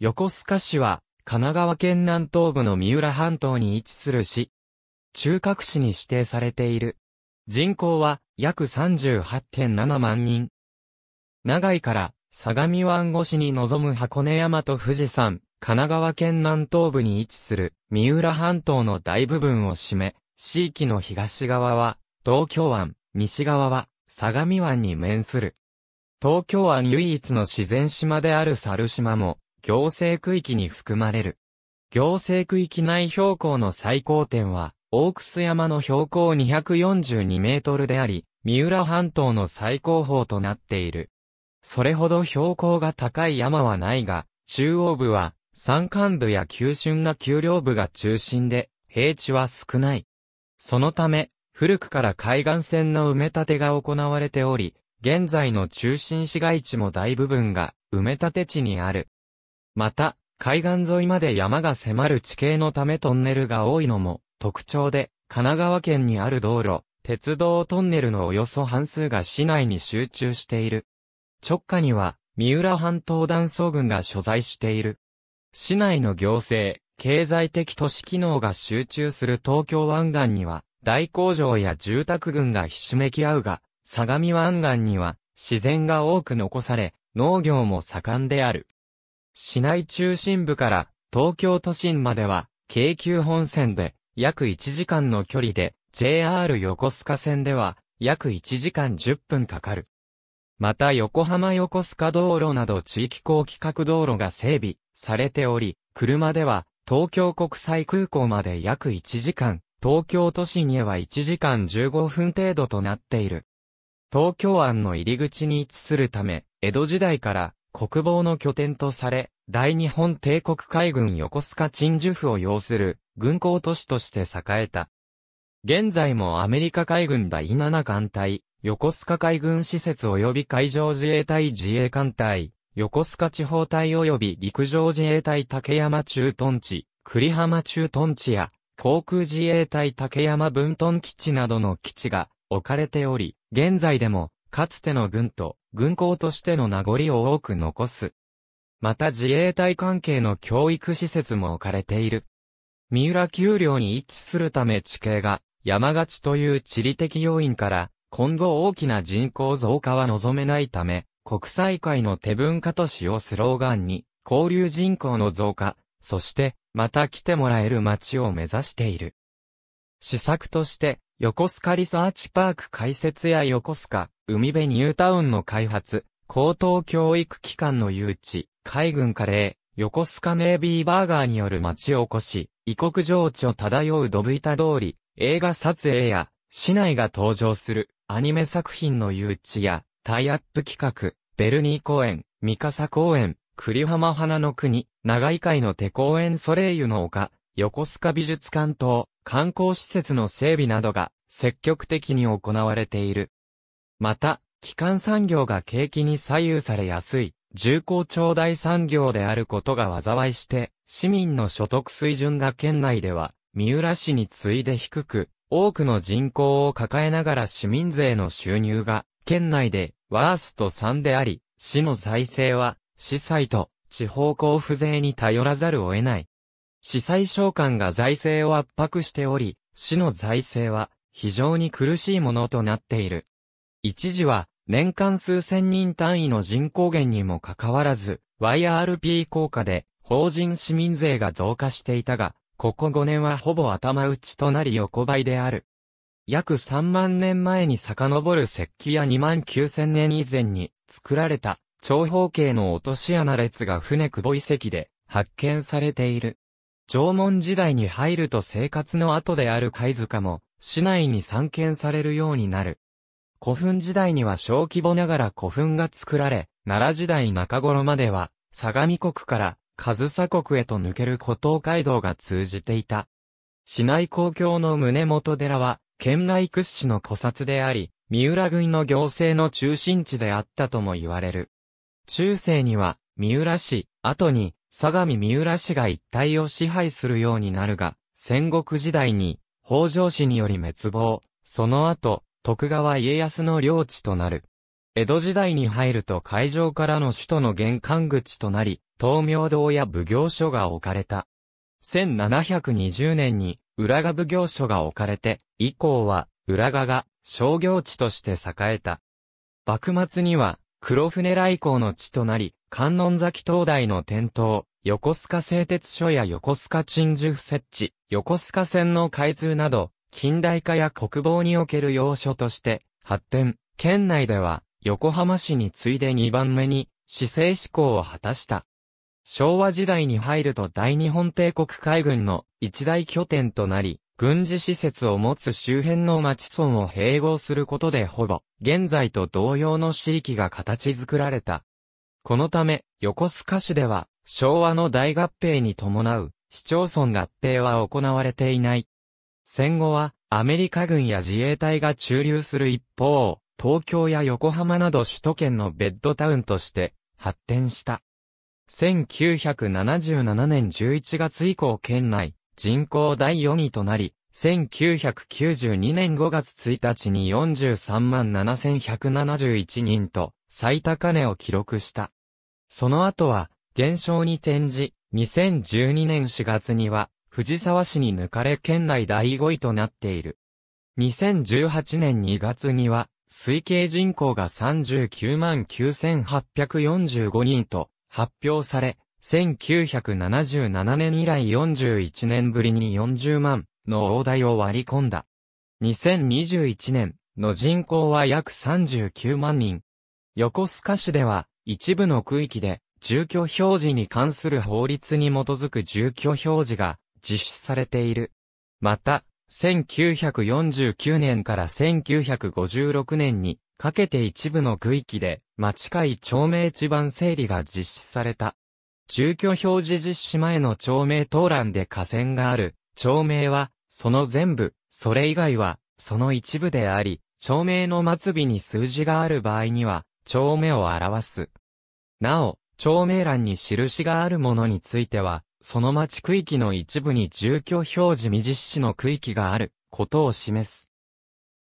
横須賀市は、神奈川県南東部の三浦半島に位置する市。中核市に指定されている。人口は約38.7万人。長井から相模湾越しに望む箱根山と富士山、神奈川県南東部に位置する三浦半島の大部分を占め、地域の東側は東京湾、西側は相模湾に面する。東京湾唯一の自然島である猿島も行政区域に含まれる。行政区域内標高の最高点は、大楠山の標高242メートルであり、三浦半島の最高峰となっている。それほど標高が高い山はないが、中央部は山間部や急峻な丘陵部が中心で、平地は少ない。そのため、古くから海岸線の埋め立てが行われており、現在の中心市街地も大部分が埋め立て地にある。また、海岸沿いまで山が迫る地形のためトンネルが多いのも特徴で、神奈川県にある道路、鉄道トンネルのおよそ半数が市内に集中している。直下には、三浦半島断層群が所在している。市内の行政、経済的都市機能が集中する東京湾岸には、大工場や住宅群がひしめき合うが、相模湾岸には、自然が多く残され、農業も盛んである。市内中心部から東京都心までは、京急本線で約1時間の距離で、JR 横須賀線では約1時間10分かかる。また横浜横須賀道路など地域高規格道路が整備されており、車では東京国際空港まで約1時間、東京都心へは1時間15分程度となっている。東京湾の入り口に位置するため、江戸時代から国防の拠点とされ、大日本帝国海軍横須賀鎮守府を要する軍港都市として栄えた。現在もアメリカ海軍第7艦隊、横須賀海軍施設及び海上自衛隊自衛艦隊、横須賀地方隊及び陸上自衛隊竹山駐屯地、栗浜駐屯地や、航空自衛隊竹山分屯基地などの基地が置かれており、現在でもかつての軍と軍港としての名残を多く残す。また自衛隊関係の教育施設も置かれている。三浦丘陵に位置するため地形が山勝ちという地理的要因から今後大きな人口増加は望めないため国際会の手文化都市をスローガンに交流人口の増加、そしてまた来てもらえる街を目指している。施策として横須賀リサーチパーク開設や横須賀、海辺ニュータウンの開発、高等教育機関の誘致、海軍カレー、横須賀ネイビーバーガーによる町おこし、異国情緒漂うドブ板通り、映画撮影や、市内が登場する、アニメ作品の誘致や、タイアップ企画、ベルニー公園、三笠公園、栗浜花の国、長井会の手公園ソレイユの丘、横須賀美術館等、観光施設の整備などが積極的に行われている。また、基幹産業が景気に左右されやすい、重厚長大産業であることが災いして、市民の所得水準が県内では、三浦市に次いで低く、多くの人口を抱えながら市民税の収入が、県内でワースト3であり、市の財政は、市債と地方交付税に頼らざるを得ない司祭召喚が財政を圧迫しており、市の財政は非常に苦しいものとなっている。一時は年間数千人単位の人口減にもかかわらず、YRP 効果で法人市民税が増加していたが、ここ5年はほぼ頭打ちとなり横ばいである。約3万年前に遡る石器や2万9000年以前に作られた長方形の落とし穴列が船久保遺跡で発見されている。縄文時代に入ると生活の後である貝塚も、市内に散見されるようになる。古墳時代には小規模ながら古墳が作られ、奈良時代中頃までは、相模国から、上総国へと抜ける古東街道が通じていた。市内公共の宗本寺は、県内屈指の古刹であり、三浦郡の行政の中心地であったとも言われる。中世には、三浦市、後に、相模三浦市が一帯を支配するようになるが、戦国時代に、北条氏により滅亡、その後、徳川家康の領地となる。江戸時代に入ると海上からの首都の玄関口となり、東明堂や奉行所が置かれた。1720年に、浦賀奉行所が置かれて、以降は、浦賀が商業地として栄えた。幕末には、黒船来航の地となり、観音崎灯台の点灯、横須賀製鉄所や横須賀鎮守府設置、横須賀線の開通など、近代化や国防における要所として発展、県内では横浜市に次いで2番目に市政志向を果たした。昭和時代に入ると大日本帝国海軍の一大拠点となり、軍事施設を持つ周辺の町村を併合することでほぼ、現在と同様の地域が形作られた。このため、横須賀市では、昭和の大合併に伴う、市町村合併は行われていない。戦後は、アメリカ軍や自衛隊が駐留する一方、東京や横浜など首都圏のベッドタウンとして、発展した。1977年11月以降県内、人口第4位となり、1992年5月1日に437,171人と、最高値を記録した。その後は、減少に転じ、2012年4月には、藤沢市に抜かれ県内第5位となっている。2018年2月には、推計人口が39万9845人と発表され、1977年以来41年ぶりに40万の大台を割り込んだ。2021年の人口は約39万人。横須賀市では一部の区域で、住居表示に関する法律に基づく住居表示が実施されている。また、1949年から1956年にかけて一部の区域で町会町名地盤整理が実施された。住居表示実施前の町名登欄で河川がある町名はその全部、それ以外はその一部であり、町名の末尾に数字がある場合には町名を表す。なお、町名欄に印があるものについては、その町区域の一部に住居表示未実施の区域があることを示す。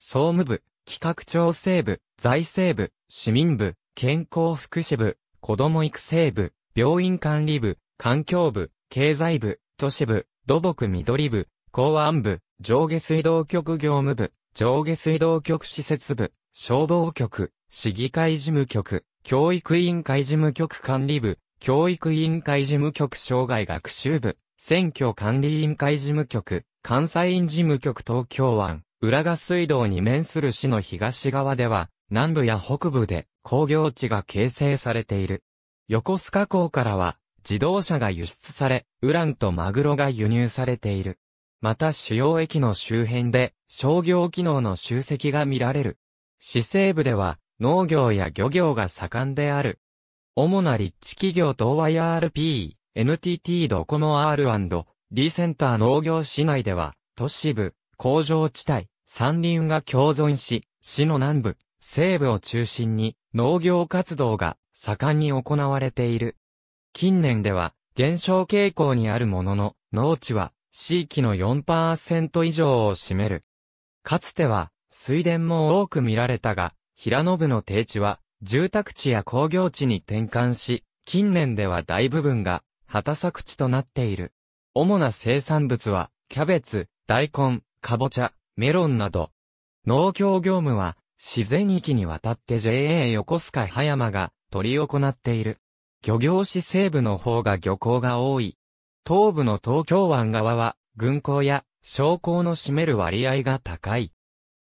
総務部、企画調整部、財政部、市民部、健康福祉部、子ども育成部、病院管理部、環境部、経済部、都市部、土木緑部、公安部、上下水道局業務部、上下水道局施設部、消防局、市議会事務局、教育委員会事務局管理部、教育委員会事務局障害学習部、選挙管理委員会事務局、関西院事務局東京湾、浦賀水道に面する市の東側では、南部や北部で工業地が形成されている。横須賀港からは、自動車が輸出され、ウランとマグロが輸入されている。また主要駅の周辺で商業機能の集積が見られる。市西部では農業や漁業が盛んである。主な立地企業と y RP、NTT ドコモ R&D センター農業市内では、都市部、工場地帯、山林が共存し、市の南部、西部を中心に農業活動が盛んに行われている。近年では減少傾向にあるものの、農地は地域の4%以上を占める。かつては水田も多く見られたが、平信の低地は、住宅地や工業地に転換し、近年では大部分が、畑作地となっている。主な生産物は、キャベツ、大根、かぼちゃ、メロンなど。農協業務は、自然域にわたって JA 横須賀葉山が、取り行っている。漁業市西部の方が漁港が多い。東部の東京湾側は、軍港や、商港の占める割合が高い。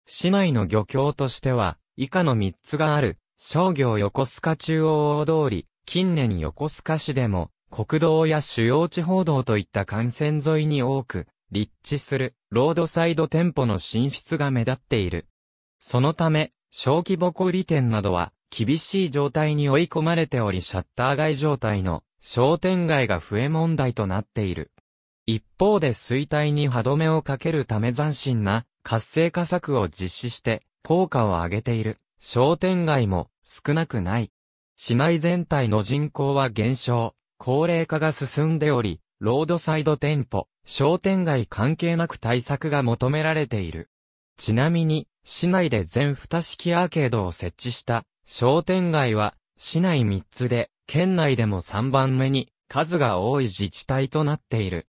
市内の漁協としては、以下の3つがある。商業横須賀中央大通り、近年横須賀市でも、国道や主要地方道といった幹線沿いに多く、立地する、ロードサイド店舗の進出が目立っている。そのため、小規模小売店などは、厳しい状態に追い込まれており、シャッター街状態の商店街が増え問題となっている。一方で衰退に歯止めをかけるため斬新な活性化策を実施して、効果を上げている商店街も少なくない。市内全体の人口は減少、高齢化が進んでおり、ロードサイド店舗、商店街関係なく対策が求められている。ちなみに、市内で全蓋式アーケードを設置した商店街は、市内3つで、県内でも3番目に数が多い自治体となっている。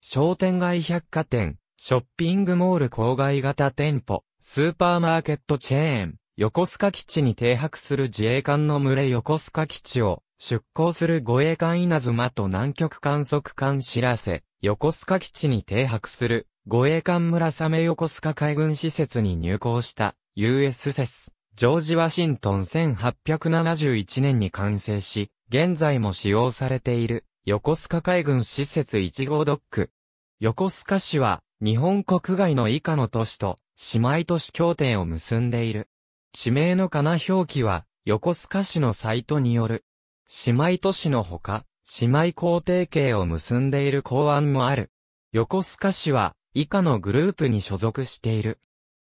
商店街百貨店、ショッピングモール郊外型店舗、スーパーマーケットチェーン、横須賀基地に停泊する自衛艦の群れ横須賀基地を出港する護衛艦稲妻と南極観測艦知らせ、横須賀基地に停泊する護衛艦村雨横須賀海軍施設に入港した US セス、ジョージ・ワシントン1871年に完成し、現在も使用されている横須賀海軍施設1号ドック。横須賀市は日本国外の以下の都市と姉妹都市協定を結んでいる。地名のかな表記は、横須賀市のサイトによる。姉妹都市のほか、姉妹工程系を結んでいる港湾もある。横須賀市は、以下のグループに所属している。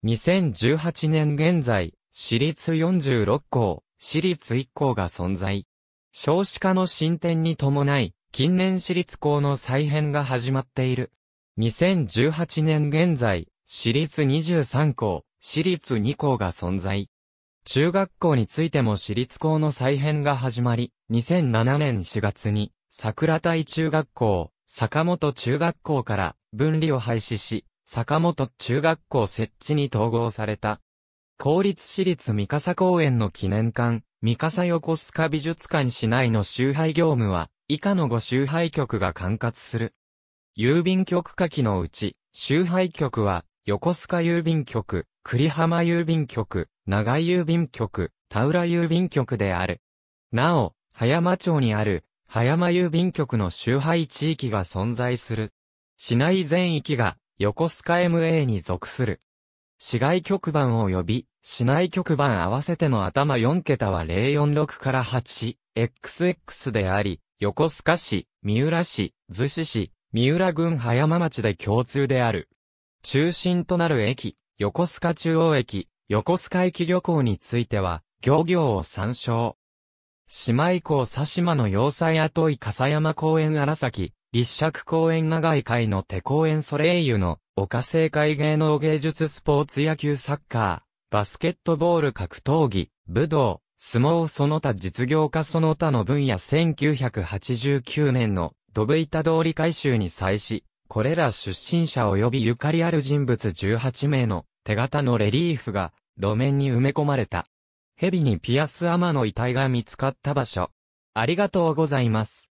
2018年現在、私立46校、私立1校が存在。少子化の進展に伴い、近年私立校の再編が始まっている。2018年現在、私立23校、私立2校が存在。中学校についても私立校の再編が始まり、2007年4月に、桜台中学校、坂本中学校から分離を廃止し、坂本中学校設置に統合された。公立私立三笠公園の記念館、三笠横須賀美術館市内の集配業務は、以下の5集配局が管轄する。郵便局下記のうち、集配局は、横須賀郵便局、栗浜郵便局、長井郵便局、田浦郵便局である。なお、葉山町にある、葉山郵便局の周配地域が存在する。市内全域が、横須賀 MA に属する。市外局番及び、市内局番合わせての頭4桁は046から 8XX であり、横須賀市、三浦市、逗子市、三浦郡葉山町で共通である。中心となる駅、横須賀中央駅、横須賀駅漁港については、漁業を参照。姉妹港佐島の要塞跡井笠山公園荒崎、立石公園長井会の手公園ソレイユの、岡政会芸能芸術スポーツ野球サッカー、バスケットボール格闘技、武道、相撲その他実業家その他の分野1989年のドブ板通り改修に際し、これら出身者及びゆかりある人物18名の手形のレリーフが路面に埋め込まれた。蛇にピアスアマの遺体が見つかった場所。ありがとうございます。